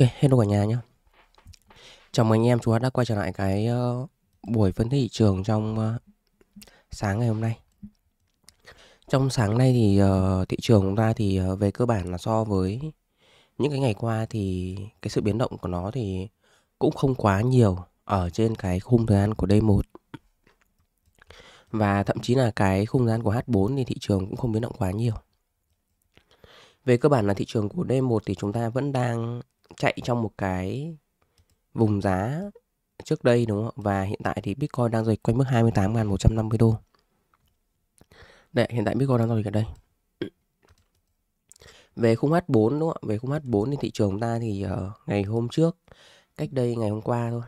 Ok, hello cả nhà nhé. Chào mừng anh em chúng ta đã quay trở lại cái uh, buổi phân tích thị trường trong uh, sáng ngày hôm nay. Trong sáng nay thì uh, thị trường chúng ta thì uh, về cơ bản là so với những cái ngày qua thì cái sự biến động của nó thì cũng không quá nhiều ở trên cái khung thời gian của D1. Và thậm chí là cái khung thời gian của H4 thì thị trường cũng không biến động quá nhiều. Về cơ bản là thị trường của D1 thì chúng ta vẫn đang chạy trong một cái vùng giá trước đây đúng không? Và hiện tại thì Bitcoin đang dịch quanh mức 28.150 đô. Đây, hiện tại Bitcoin đang giao dịch ở đây. Về khung H4 đúng không? Về khung H4 thì thị trường chúng ta thì uh, ngày hôm trước, cách đây ngày hôm qua thôi.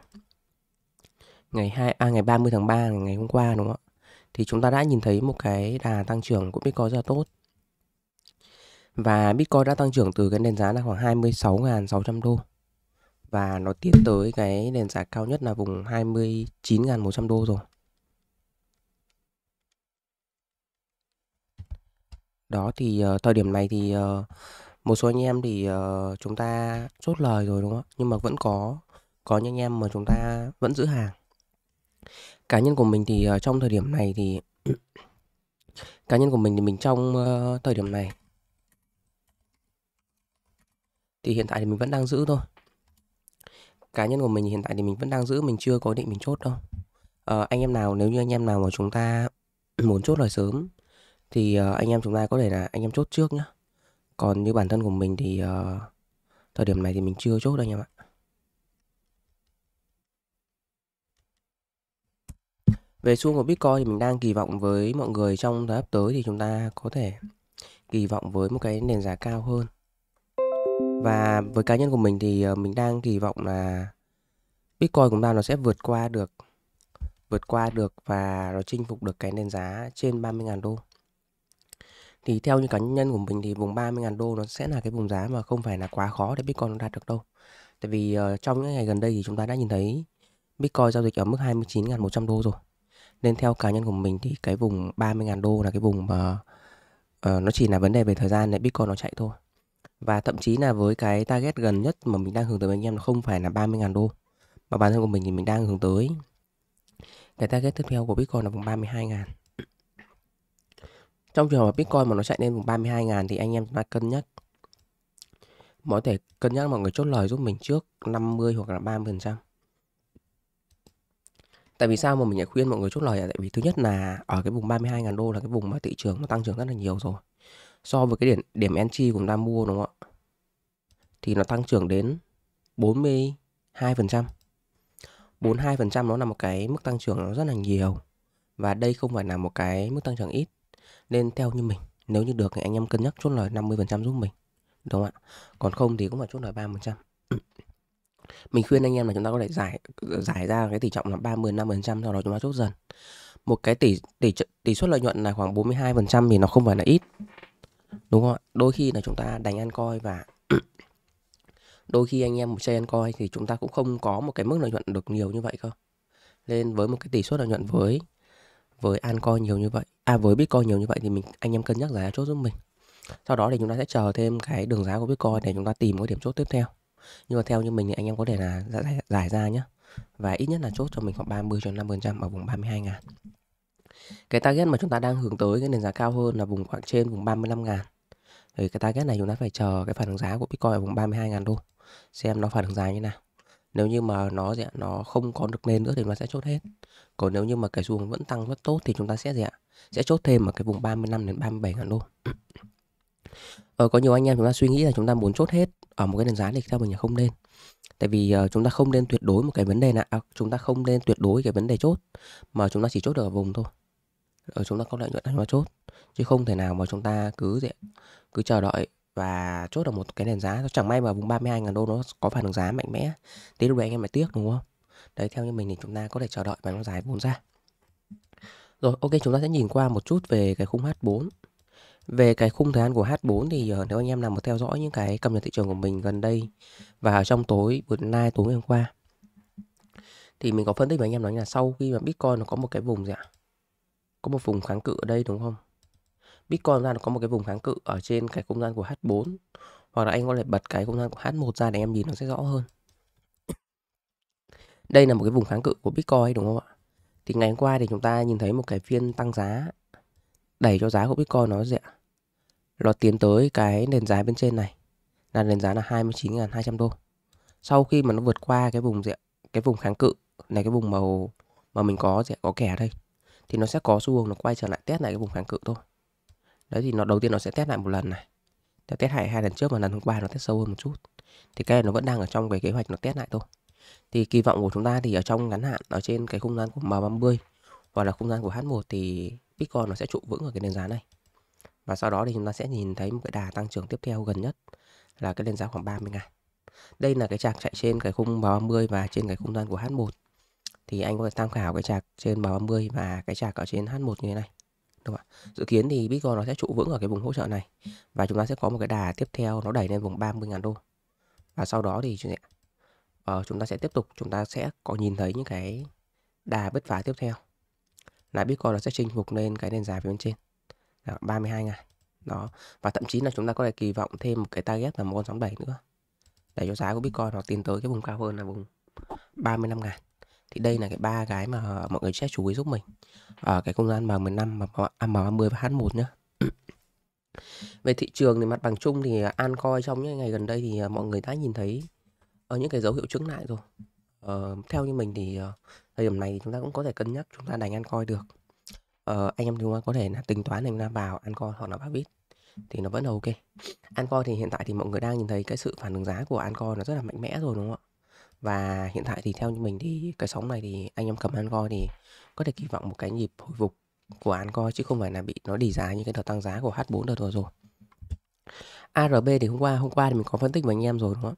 Ngày 2 à ngày 30 tháng 3 ngày hôm qua đúng không ạ? Thì chúng ta đã nhìn thấy một cái đà tăng trưởng của Bitcoin rất là tốt. Và Bitcoin đã tăng trưởng từ cái nền giá là khoảng 26.600 đô. Và nó tiến tới cái nền giá cao nhất là vùng 29.100 đô rồi. Đó thì uh, thời điểm này thì uh, một số anh em thì uh, chúng ta chốt lời rồi đúng không ạ? Nhưng mà vẫn có có những anh em mà chúng ta vẫn giữ hàng. Cá nhân của mình thì uh, trong thời điểm này thì cá nhân của mình thì mình trong uh, thời điểm này thì hiện tại thì mình vẫn đang giữ thôi cá nhân của mình hiện tại thì mình vẫn đang giữ mình chưa có định mình chốt đâu à, anh em nào nếu như anh em nào mà chúng ta muốn chốt lời sớm thì uh, anh em chúng ta có thể là anh em chốt trước nhá còn như bản thân của mình thì uh, thời điểm này thì mình chưa chốt đâu anh em ạ về xu của bitcoin thì mình đang kỳ vọng với mọi người trong thời sắp tới thì chúng ta có thể kỳ vọng với một cái nền giá cao hơn và với cá nhân của mình thì ờ, mình đang kỳ vọng là Bitcoin của chúng ta nó sẽ vượt qua được vượt qua được và nó chinh phục được cái nền giá trên 30.000 đô. Thì theo như cá nhân của mình thì vùng 30.000 đô nó sẽ là cái vùng giá mà không phải là quá khó để Bitcoin nó đạt được đâu. Tại vì ờ, trong những ngày gần đây thì chúng ta đã nhìn thấy Bitcoin giao dịch ở mức 29.100 đô rồi. Nên theo cá nhân của mình thì cái vùng 30.000 đô là cái vùng mà uh, nó chỉ là vấn đề về thời gian để Bitcoin nó chạy thôi. Và thậm chí là với cái target gần nhất mà mình đang hướng tới anh em là không phải là 30.000 đô mà bản thân của mình thì mình đang hướng tới cái target tiếp theo của Bitcoin là vùng 32.000 trong trường hợp Bitcoin mà nó chạy lên vùng 32.000 thì anh em ta cân nhắc mọi thể cân nhắc mọi người chốt lời giúp mình trước 50 hoặc là 30% Tại vì sao mà mình lại khuyên mọi người chốt lời là tại vì thứ nhất là ở cái vùng 32.000 đô là cái vùng mà thị trường nó tăng trưởng rất là nhiều rồi so với cái điểm, điểm entry của chúng ta mua đúng không ạ? Thì nó tăng trưởng đến 42%. 42% nó là một cái mức tăng trưởng nó rất là nhiều và đây không phải là một cái mức tăng trưởng ít. Nên theo như mình, nếu như được thì anh em cân nhắc chốt lời 50% giúp mình. Đúng không ạ? Còn không thì cũng phải chốt lời 3%. mình khuyên anh em là chúng ta có thể giải giải ra cái tỷ trọng là 30 5% sau đó chúng ta chốt dần. Một cái tỷ tỷ tỷ suất lợi nhuận là khoảng 42% thì nó không phải là ít đúng không ạ đôi khi là chúng ta đánh ăn coi và đôi khi anh em một chơi ăn coi thì chúng ta cũng không có một cái mức lợi nhuận được nhiều như vậy cơ nên với một cái tỷ suất lợi nhuận với với an coi nhiều như vậy à với bitcoin nhiều như vậy thì mình anh em cân nhắc giá chốt giúp mình sau đó thì chúng ta sẽ chờ thêm cái đường giá của bitcoin để chúng ta tìm cái điểm chốt tiếp theo nhưng mà theo như mình thì anh em có thể là giải, giải ra nhé và ít nhất là chốt cho mình khoảng 30 cho 5% ở vùng 32 ngàn cái target mà chúng ta đang hướng tới cái nền giá cao hơn là vùng khoảng trên vùng 35 ngàn thì cái target này chúng ta phải chờ cái phản ứng giá của Bitcoin ở vùng 32.000 đô xem nó phản ứng giá như nào nếu như mà nó gì ạ, nó không còn được lên nữa thì nó sẽ chốt hết còn nếu như mà cái xu vẫn tăng rất tốt thì chúng ta sẽ gì ạ sẽ chốt thêm ở cái vùng 35 đến 37 ngàn đô ờ, có nhiều anh em chúng ta suy nghĩ là chúng ta muốn chốt hết ở một cái nền giá thì theo mình là không nên tại vì uh, chúng ta không nên tuyệt đối một cái vấn đề nào à, chúng ta không nên tuyệt đối cái vấn đề chốt mà chúng ta chỉ chốt được ở vùng thôi ở ờ, chúng ta có lợi nhuận chúng ta chốt chứ không thể nào mà chúng ta cứ gì, cứ chờ đợi và chốt được một cái nền giá chẳng may mà vùng 32 ngàn đô nó có phản ứng giá mạnh mẽ tí lúc đấy anh em lại tiếc đúng không đấy theo như mình thì chúng ta có thể chờ đợi và nó giải vốn ra rồi ok chúng ta sẽ nhìn qua một chút về cái khung H4 về cái khung thời gian của H4 thì ờ, nếu anh em nào mà theo dõi những cái cập nhật thị trường của mình gần đây và ở trong tối buổi nay tối ngày hôm qua thì mình có phân tích với anh em nói là sau khi mà Bitcoin nó có một cái vùng gì ạ? có một vùng kháng cự ở đây đúng không Bitcoin ra nó có một cái vùng kháng cự ở trên cái không gian của H4 hoặc là anh có thể bật cái không gian của H1 ra để em nhìn nó sẽ rõ hơn đây là một cái vùng kháng cự của Bitcoin đúng không ạ thì ngày hôm qua thì chúng ta nhìn thấy một cái phiên tăng giá đẩy cho giá của Bitcoin nó gì ạ nó tiến tới cái nền giá bên trên này là nền giá là 29.200 đô sau khi mà nó vượt qua cái vùng gì cái vùng kháng cự này cái vùng màu mà mình có gì có kẻ đây thì nó sẽ có xu hướng nó quay trở lại test lại cái vùng kháng cự thôi đấy thì nó đầu tiên nó sẽ test lại một lần này nó test lại hai lần trước và lần thứ ba nó test sâu hơn một chút thì cái này nó vẫn đang ở trong cái kế hoạch nó test lại thôi thì kỳ vọng của chúng ta thì ở trong ngắn hạn ở trên cái khung gian của M30 hoặc là khung gian của H1 thì Bitcoin nó sẽ trụ vững ở cái nền giá này và sau đó thì chúng ta sẽ nhìn thấy một cái đà tăng trưởng tiếp theo gần nhất là cái nền giá khoảng 30 ngày đây là cái chạc chạy trên cái khung M30 và trên cái khung gian của H1 thì anh có thể tham khảo cái chạc trên ba mươi và cái chạc ở trên H1 như thế này đúng không ạ? Dự kiến thì Bitcoin nó sẽ trụ vững ở cái vùng hỗ trợ này và chúng ta sẽ có một cái đà tiếp theo nó đẩy lên vùng 30.000 đô. Và sau đó thì chúng ta, ờ, chúng ta sẽ tiếp tục chúng ta sẽ có nhìn thấy những cái đà bứt phá tiếp theo là Bitcoin nó sẽ chinh phục lên cái nền giá phía bên trên là 32 ngày đó và thậm chí là chúng ta có thể kỳ vọng thêm một cái target là một 167 nữa để cho giá của Bitcoin nó tiến tới cái vùng cao hơn là vùng 35 ngàn thì đây là cái ba cái mà mọi người check chú ý giúp mình ở cái không gian M15 và M30 à, và H1 nhá về thị trường thì mặt bằng chung thì an coi trong những ngày gần đây thì à, mọi người đã nhìn thấy ở ờ, những cái dấu hiệu chứng lại rồi ờ, theo như mình thì ờ, thời điểm này chúng ta cũng có thể cân nhắc chúng ta đánh an coi được ờ, anh em chúng ta có thể là tính toán mình ra vào an coi hoặc là bác bít thì nó vẫn ok an Ancor thì hiện tại thì mọi người đang nhìn thấy cái sự phản ứng giá của an Ancor nó rất là mạnh mẽ rồi đúng không ạ và hiện tại thì theo như mình thì cái sóng này thì anh em cầm Ango thì có thể kỳ vọng một cái nhịp hồi phục của Ango chứ không phải là bị nó đỉ giá như cái đợt tăng giá của H4 đợt vừa rồi. ARB thì hôm qua hôm qua thì mình có phân tích với anh em rồi đúng không?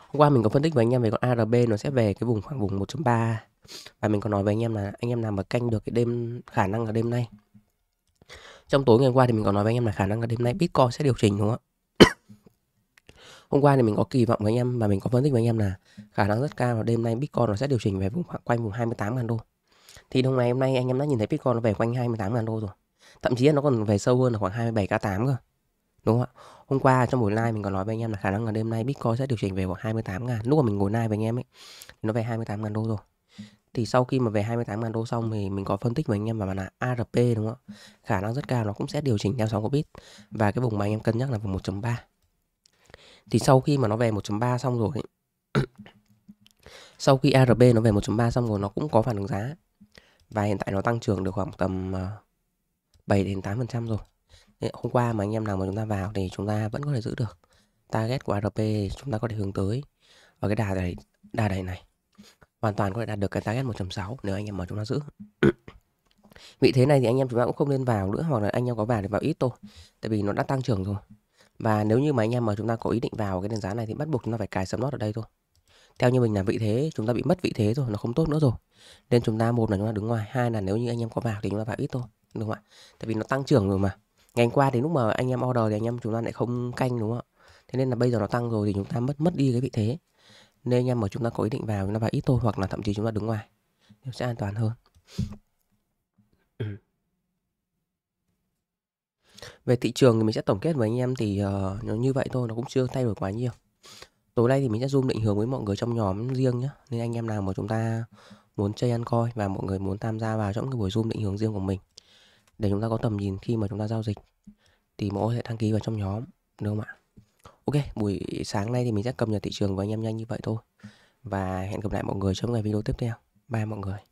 hôm qua mình có phân tích với anh em về con ARB nó sẽ về cái vùng khoảng vùng 1.3 và mình có nói với anh em là anh em nào mà canh được cái đêm khả năng là đêm nay trong tối ngày hôm qua thì mình có nói với anh em là khả năng là đêm nay Bitcoin sẽ điều chỉnh đúng không ạ? hôm qua thì mình có kỳ vọng với anh em và mình có phân tích với anh em là khả năng rất cao là đêm nay Bitcoin nó sẽ điều chỉnh về vùng quanh vùng 28 ngàn đô thì đồng ngày hôm nay anh em đã nhìn thấy Bitcoin nó về quanh 28 ngàn đô rồi thậm chí nó còn về sâu hơn là khoảng 27k8 cơ đúng không ạ hôm qua trong buổi live mình còn nói với anh em là khả năng là đêm nay Bitcoin sẽ điều chỉnh về khoảng 28 ngàn lúc mà mình ngồi live với anh em ấy nó về 28 ngàn đô rồi thì sau khi mà về 28 ngàn đô xong thì mình có phân tích với anh em và là ARP đúng không ạ khả năng rất cao nó cũng sẽ điều chỉnh theo sóng của bit và cái vùng mà anh em cân nhắc là vùng 1.3 thì sau khi mà nó về 1.3 xong rồi sau khi ARB nó về 1.3 xong rồi nó cũng có phản ứng giá và hiện tại nó tăng trưởng được khoảng tầm 7 à, đến 8% rồi. Thế hôm qua mà anh em nào mà chúng ta vào thì chúng ta vẫn có thể giữ được. Target của ARP chúng ta có thể hướng tới ở cái đà này, đà này này. Hoàn toàn có thể đạt được cái target 1.6 nếu anh em mà chúng ta giữ. Vị thế này thì anh em chúng ta cũng không nên vào nữa hoặc là anh em có vào thì vào ít thôi. Tại vì nó đã tăng trưởng rồi. Và nếu như mà anh em mà chúng ta có ý định vào cái nền giá này thì bắt buộc chúng ta phải cài sấm lót ở đây thôi. Theo như mình là vị thế, chúng ta bị mất vị thế rồi, nó không tốt nữa rồi. Nên chúng ta một là chúng ta đứng ngoài, hai là nếu như anh em có vào thì chúng ta vào ít thôi, đúng không ạ? Tại vì nó tăng trưởng rồi mà. Ngày qua đến lúc mà anh em order thì anh em chúng ta lại không canh đúng không ạ? Thế nên là bây giờ nó tăng rồi thì chúng ta mất mất đi cái vị thế. Nên anh em mà chúng ta có ý định vào chúng ta vào ít thôi hoặc là thậm chí chúng ta đứng ngoài. Nó sẽ an toàn hơn. Về thị trường thì mình sẽ tổng kết với anh em thì uh, nó như vậy thôi, nó cũng chưa thay đổi quá nhiều. Tối nay thì mình sẽ zoom định hướng với mọi người trong nhóm riêng nhé. Nên anh em nào mà chúng ta muốn chơi ăn coi và mọi người muốn tham gia vào trong cái buổi zoom định hướng riêng của mình để chúng ta có tầm nhìn khi mà chúng ta giao dịch thì mỗi sẽ đăng ký vào trong nhóm được không ạ? Ok, buổi sáng nay thì mình sẽ cập nhật thị trường với anh em nhanh như vậy thôi. Và hẹn gặp lại mọi người trong ngày video tiếp theo. Bye mọi người.